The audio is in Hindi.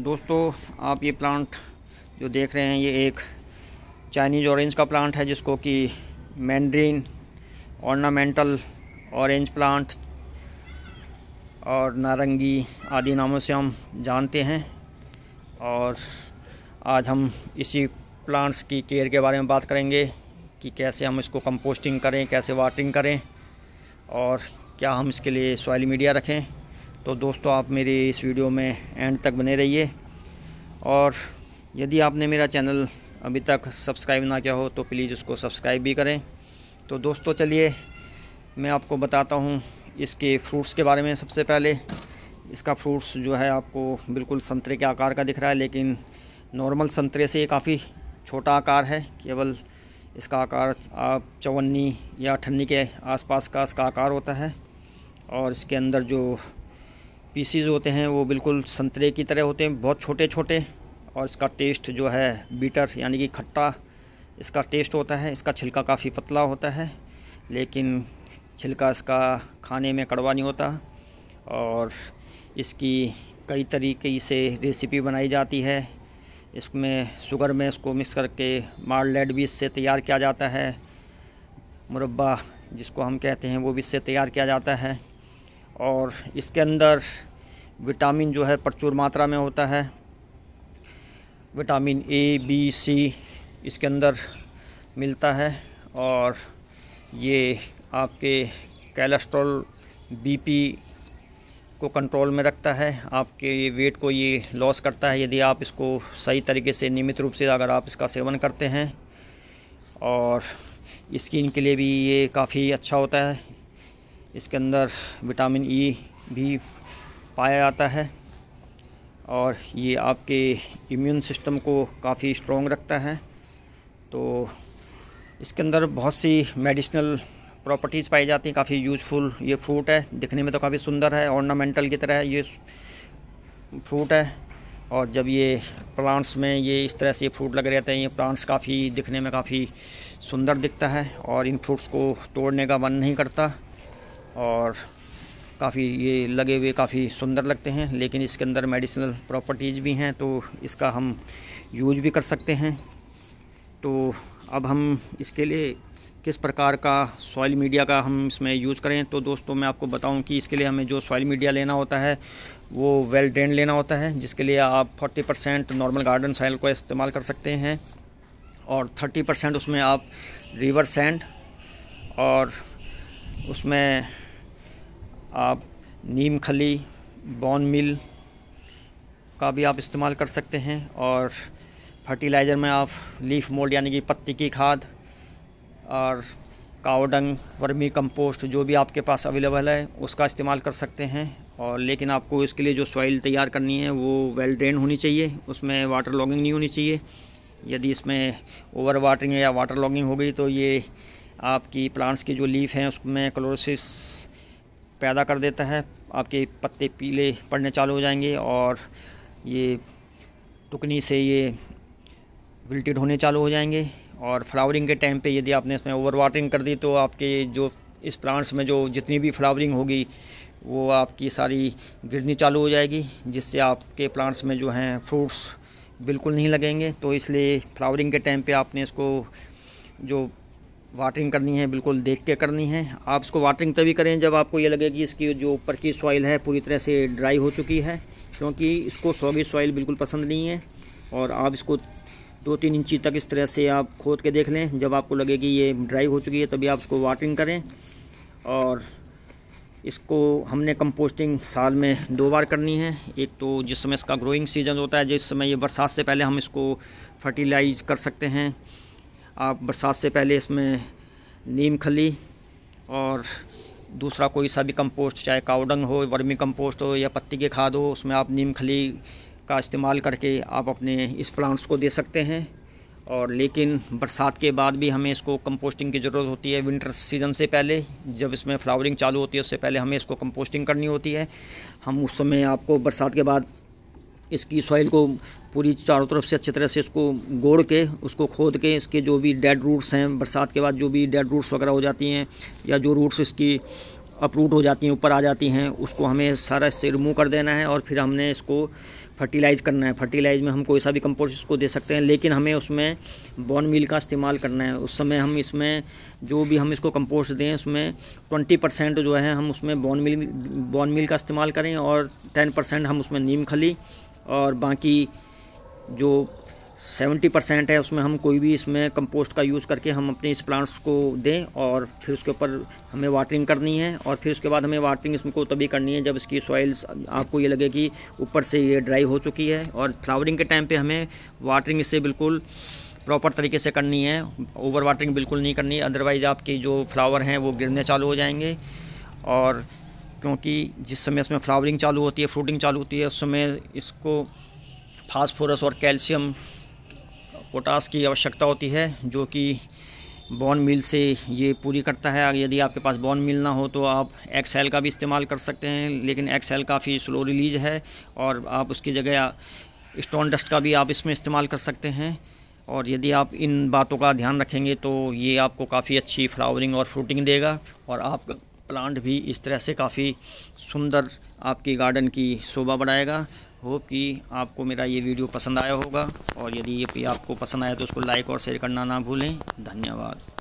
दोस्तों आप ये प्लांट जो देख रहे हैं ये एक चाइनीज ऑरेंज का प्लांट है जिसको कि मैंड्रीन ऑर्नामेंटल ऑरेंज प्लांट और नारंगी आदि नामों से हम जानते हैं और आज हम इसी प्लांट्स की केयर के बारे में बात करेंगे कि कैसे हम इसको कंपोस्टिंग करें कैसे वाटरिंग करें और क्या हम इसके लिए सॉइल मीडिया रखें तो दोस्तों आप मेरे इस वीडियो में एंड तक बने रहिए और यदि आपने मेरा चैनल अभी तक सब्सक्राइब ना किया हो तो प्लीज़ उसको सब्सक्राइब भी करें तो दोस्तों चलिए मैं आपको बताता हूँ इसके फ्रूट्स के बारे में सबसे पहले इसका फ्रूट्स जो है आपको बिल्कुल संतरे के आकार का दिख रहा है लेकिन नॉर्मल संतरे से ये काफ़ी छोटा आकार है केवल इसका आकार आप चवन्नी या अठन्नी के आसपास का इसका आकार होता है और इसके अंदर जो पीसीज होते हैं वो बिल्कुल संतरे की तरह होते हैं बहुत छोटे छोटे और इसका टेस्ट जो है बीटर यानी कि खट्टा इसका टेस्ट होता है इसका छिलका काफ़ी पतला होता है लेकिन छिलका इसका खाने में कड़वा नहीं होता और इसकी कई तरीके से रेसिपी बनाई जाती है इसमें शुगर में इसको मिक्स करके मारलेट भी इससे तैयार किया जाता है मुरब्बा जिसको हम कहते हैं वो भी इससे तैयार किया जाता है और इसके अंदर विटामिन जो है प्रचुर मात्रा में होता है विटामिन ए बी सी इसके अंदर मिलता है और ये आपके कैलेस्ट्रॉल बीपी को कंट्रोल में रखता है आपके वेट को ये लॉस करता है यदि आप इसको सही तरीके से नियमित रूप से अगर आप इसका सेवन करते हैं और स्किन के लिए भी ये काफ़ी अच्छा होता है इसके अंदर विटामिन ई e भी पाया जाता है और ये आपके इम्यून सिस्टम को काफ़ी स्ट्रॉन्ग रखता है तो इसके अंदर बहुत सी मेडिसिनल प्रॉपर्टीज़ पाई जाती हैं काफ़ी यूजफुल ये फ्रूट है दिखने में तो काफ़ी सुंदर है ऑर्नामेंटल की तरह ये फ्रूट है और जब ये प्लांट्स में ये इस तरह से ये फ्रूट लग रहते हैं ये प्लांट्स काफ़ी दिखने में काफ़ी सुंदर दिखता है और इन फ्रूट्स को तोड़ने का मन नहीं करता और काफ़ी ये लगे हुए काफ़ी सुंदर लगते हैं लेकिन इसके अंदर मेडिसिनल प्रॉपर्टीज़ भी हैं तो इसका हम यूज भी कर सकते हैं तो अब हम इसके लिए किस प्रकार का सॉइल मीडिया का हम इसमें यूज़ करें तो दोस्तों मैं आपको बताऊं कि इसके लिए हमें जो सॉइल मीडिया लेना होता है वो वेल ड्रेन लेना होता है जिसके लिए आप 40 परसेंट नॉर्मल गार्डन सॉइल को इस्तेमाल कर सकते हैं और 30 परसेंट उसमें आप रिवर सैंड और उसमें आप नीम खली बॉन मिल का भी आप इस्तेमाल कर सकते हैं और फर्टिलाइज़र में आप लीफ मोल्ड यानी कि पत्ती की खाद और कावडंग वर्मी कंपोस्ट जो भी आपके पास अवेलेबल है उसका इस्तेमाल कर सकते हैं और लेकिन आपको इसके लिए जो सॉइल तैयार करनी है वो वेल ड्रेन होनी चाहिए उसमें वाटर लॉगिंग नहीं होनी चाहिए यदि इसमें ओवर वाटरिंग या वाटर लॉगिंग हो गई तो ये आपकी प्लांट्स की जो लीफ हैं उसमें क्लोरोसिस पैदा कर देता है आपके पत्ते पीले पड़ने चालू हो जाएंगे और ये टुकनी से ये विल्टेड होने चालू हो जाएंगे और फ्लावरिंग के टाइम पे यदि आपने इसमें ओवर वाटरिंग कर दी तो आपके जो इस प्लांट्स में जो जितनी भी फ्लावरिंग होगी वो आपकी सारी गिरनी चालू हो जाएगी जिससे आपके प्लांट्स में जो हैं फ्रूट्स बिल्कुल नहीं लगेंगे तो इसलिए फ्लावरिंग के टाइम पे आपने इसको जो वाटरिंग करनी है बिल्कुल देख के करनी है आप इसको वाटरिंग तभी करें जब आपको ये लगे कि इसकी जो ऊपर की सॉइल है पूरी तरह से ड्राई हो चुकी है क्योंकि इसको सोगी सॉइल बिल्कुल पसंद नहीं है और आप इसको दो तीन इंची तक इस तरह से आप खोद के देख लें जब आपको लगे कि ये ड्राई हो चुकी है तभी आप इसको वाटरिंग करें और इसको हमने कंपोस्टिंग साल में दो बार करनी है एक तो जिस समय इसका ग्रोइंग सीजन होता है जिस समय ये बरसात से पहले हम इसको फर्टिलाइज कर सकते हैं आप बरसात से पहले इसमें नीम खली और दूसरा कोई सा भी कंपोस्ट चाहे काउडंग हो वर्मी कंपोस्ट हो या पत्ती के खाद हो उसमें आप नीम खली का इस्तेमाल करके आप अपने इस प्लांट्स को दे सकते हैं और लेकिन बरसात के बाद भी हमें इसको कंपोस्टिंग की ज़रूरत होती है विंटर सीज़न से पहले जब इसमें फ्लावरिंग चालू होती है उससे पहले हमें इसको कंपोस्टिंग करनी होती है हम उस समय आपको बरसात के बाद इसकी सॉइल को पूरी चारों तरफ से अच्छी तरह से इसको गोड़ के उसको खोद के इसके जो भी डेड रूट्स हैं बरसात के बाद जो भी डेड रूट्स वगैरह हो जाती हैं या जो रूट्स इसकी अपरूट हो जाती हैं ऊपर आ जाती हैं उसको हमें सारा इससे रिमूव कर देना है और फिर हमने इसको फर्टिलाइज करना है फर्टिलाइज में हम कोई सा भी कंपोस्ट इसको दे सकते हैं लेकिन हमें उसमें बॉन मील का इस्तेमाल करना है उस समय हम इसमें जो भी हम इसको कंपोस्ट दें उसमें ट्वेंटी परसेंट जो है हम उसमें बॉन मील बॉन मील का इस्तेमाल करें और टेन परसेंट हम उसमें नीम खली और बाकी जो 70 परसेंट है उसमें हम कोई भी इसमें कंपोस्ट का यूज़ करके हम अपने इस प्लांट्स को दें और फिर उसके ऊपर हमें वाटरिंग करनी है और फिर उसके बाद हमें वाटरिंग इसमें को तभी करनी है जब इसकी सॉइल्स आपको ये लगे कि ऊपर से ये ड्राई हो चुकी है और फ्लावरिंग के टाइम पे हमें वाटरिंग इसे बिल्कुल प्रॉपर तरीके से करनी है ओवर वाटरिंग बिल्कुल नहीं करनी अदरवाइज़ आपकी जो फ्लावर हैं वो गिरने चालू हो जाएंगे और क्योंकि जिस समय इसमें फ्लावरिंग चालू होती है फ्रूटिंग चालू होती है उस समय इसको फास्फोरस और कैल्शियम पोटास की आवश्यकता होती है जो कि बॉन मिल से ये पूरी करता है यदि आपके पास बॉन मिल ना हो तो आप एक्सेल का भी इस्तेमाल कर सकते हैं लेकिन एक्सेल काफ़ी स्लो रिलीज है और आप उसकी जगह स्टोन डस्ट का भी आप इसमें इस्तेमाल कर सकते हैं और यदि आप इन बातों का ध्यान रखेंगे तो ये आपको काफ़ी अच्छी फ्लावरिंग और फ्रूटिंग देगा और आप प्लांट भी इस तरह से काफ़ी सुंदर आपके गार्डन की शोभा बढ़ाएगा होप कि आपको मेरा ये वीडियो पसंद आया होगा और यदि ये आपको पसंद आया तो उसको लाइक और शेयर करना ना भूलें धन्यवाद